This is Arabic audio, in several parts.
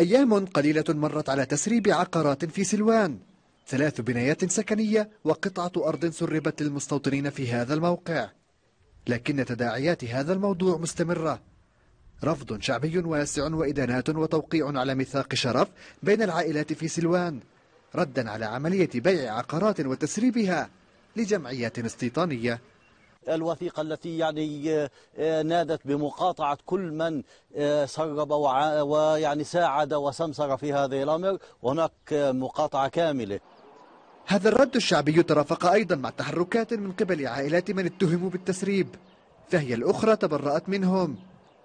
أيام قليلة مرت على تسريب عقارات في سلوان ثلاث بنايات سكنية وقطعة أرض سربت للمستوطنين في هذا الموقع لكن تداعيات هذا الموضوع مستمرة رفض شعبي واسع وإدانات وتوقيع على ميثاق شرف بين العائلات في سلوان ردا على عملية بيع عقارات وتسريبها لجمعيات استيطانية الوثيقة التي يعني آه، آه، نادت بمقاطعة كل من آه، سرب ويعني ساعد وسمسر في هذه الأمر وهناك مقاطعة كاملة هذا الرد الشعبي ترافق أيضا مع تحركات من قبل عائلات من اتهموا بالتسريب فهي الأخرى تبرأت منهم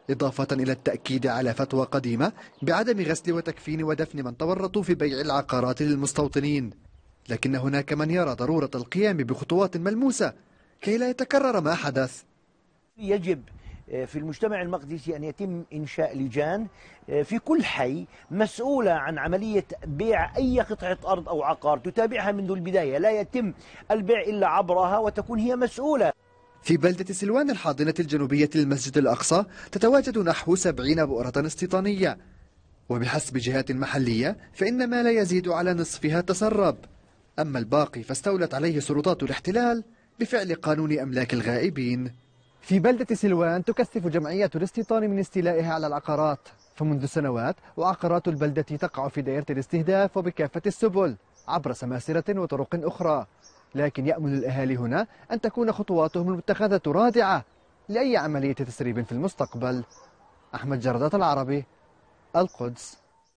إضافة إلى التأكيد على فتوى قديمة بعدم غسل وتكفين ودفن من تورطوا في بيع العقارات للمستوطنين لكن هناك من يرى ضرورة القيام بخطوات ملموسة كي لا يتكرر ما حدث يجب آه، في المجتمع المقدسي أن يتم إنشاء لجان آه، في كل حي مسؤولة عن عملية بيع أي قطعة أرض أو عقار تتابعها منذ البداية لا يتم البيع إلا عبرها وتكون هي مسؤولة في بلدة سلوان الحاضنة الجنوبية للمسجد الأقصى تتواجد نحو 70 بؤرة استيطانية وبحسب جهات محلية فإن ما لا يزيد على نصفها تسرب أما الباقي فاستولت عليه سلطات الاحتلال بفعل قانون أملاك الغائبين في بلدة سلوان تكثف جمعية الاستيطان من استيلائها على العقارات فمنذ سنوات وعقارات البلدة تقع في دائرة الاستهداف وبكافة السبل عبر سماسرة وطرق أخرى لكن يأمل الأهالي هنا أن تكون خطواتهم المتخذة رادعة لأي عملية تسريب في المستقبل أحمد جردات العربي القدس